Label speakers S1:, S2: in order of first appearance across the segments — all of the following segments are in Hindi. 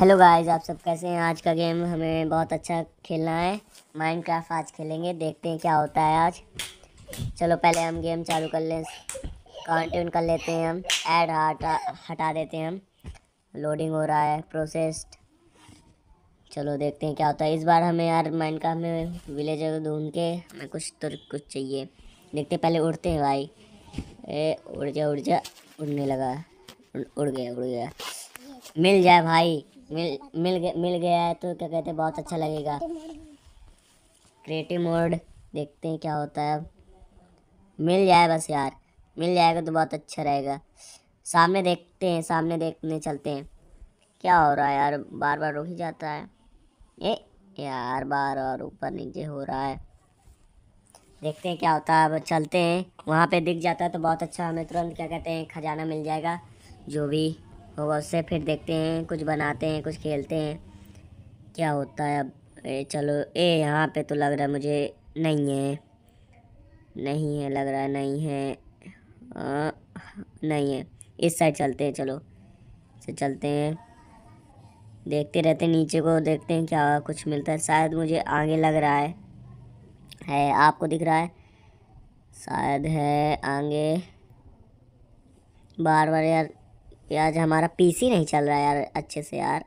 S1: हेलो गाइस आप सब कैसे हैं आज का गेम हमें बहुत अच्छा खेलना है माइनक्राफ्ट आज खेलेंगे देखते हैं क्या होता है आज चलो पहले हम गेम चालू कर लें कॉन्ट्यून कर लेते हैं हम ऐड हटा हटा देते हैं हम लोडिंग हो रहा है प्रोसेस्ड चलो देखते हैं क्या होता है इस बार हमें यार माइनक्राफ्ट में विलेजर को तो ढूंढ के हमें कुछ तो कुछ चाहिए देखते पहले उड़ते हैं भाई ए उड़ जा उड़ जा उड़ने लगा उड़ गया उड़ गया मिल जाए भाई मिल मिल गया मिल गया है तो क्या कहते हैं बहुत अच्छा लगेगा क्रिएटिव मोड देखते हैं क्या होता है अब मिल जाए बस यार मिल जाएगा तो बहुत अच्छा रहेगा सामने देखते हैं सामने देखने चलते हैं क्या हो रहा है यार बार बार रुक ही जाता है ए यार बार और ऊपर नीचे हो रहा है देखते हैं क्या होता है अब चलते हैं वहाँ पे दिख जाता है तो बहुत अच्छा हमें तुरंत क्या कहते हैं खजाना मिल जाएगा जो भी और उससे फिर देखते हैं कुछ बनाते हैं कुछ खेलते हैं क्या होता है अब ए, चलो ए यहाँ पे तो लग रहा है मुझे नहीं है नहीं है लग रहा है नहीं है आ, नहीं है इस साइड चलते हैं चलो से चलते हैं देखते रहते हैं नीचे को देखते हैं क्या कुछ मिलता है शायद मुझे आगे लग रहा है है आपको दिख रहा है शायद है आगे बार बार यार कि आज हमारा पीसी नहीं चल रहा यार अच्छे से यार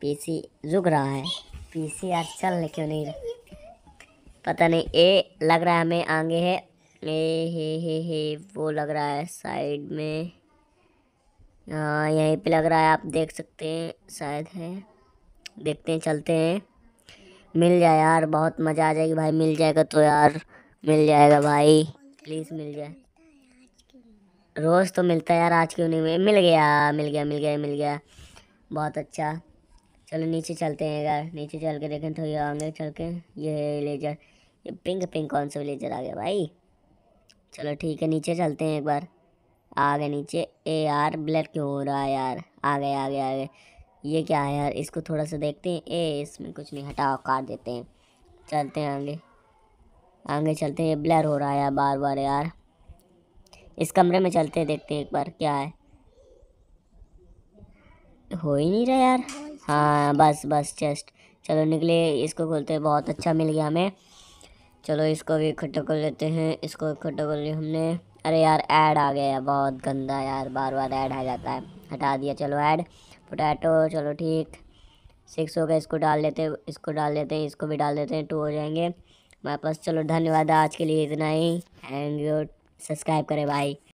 S1: पीसी रुक रहा है पीसी यार चल क्यों नहीं पता नहीं ए लग रहा है हमें आगे है ए हे हे हे वो लग रहा है साइड में हाँ यहीं पे लग रहा है आप देख सकते हैं शायद है देखते हैं चलते हैं मिल जाए यार बहुत मज़ा आ जाएगी भाई मिल जाएगा तो यार मिल जाएगा भाई प्लीज़ मिल जाए रोज़ तो मिलता है यार आज क्यों नहीं मिल मिल गया मिल गया मिल गया मिल गया बहुत अच्छा चलो नीचे चलते हैं यार नीचे चल के देखें थोड़ी तो आगे चल के ये लेज़र ये पिंक पिंक कौन सा लेजर आ गया भाई चलो ठीक है नीचे चलते हैं एक बार आ गए नीचे ए यार ब्लड क्यों हो रहा है यार आ गए आ गए आ गए ये क्या है यार इसको थोड़ा सा देखते हैं ए इसमें कुछ नहीं हटाओ काट देते हैं चलते हैं आगे आगे चलते हैं ये ब्लर हो रहा है यार बार बार यार इस कमरे में चलते हैं देखते हैं एक बार क्या है हो ही नहीं रहा यार हाँ बस बस चेस्ट चलो निकले इसको खोलते हैं बहुत अच्छा मिल गया हमें चलो इसको भी इकट्ठा कर लेते हैं इसको इकट्ठा कर लिया हमने अरे यार ऐड आ गया बहुत गंदा यार बार बार ऐड आ जाता है हटा दिया चलो ऐड पोटैटो चलो ठीक सिक्स हो गया इसको डाल लेते हैं इसको डाल लेते हैं इसको भी डाल देते हैं टू हो जाएंगे हमारे पास चलो धन्यवाद आज के लिए इतना ही एंड यू सब्सक्राइब करें भाई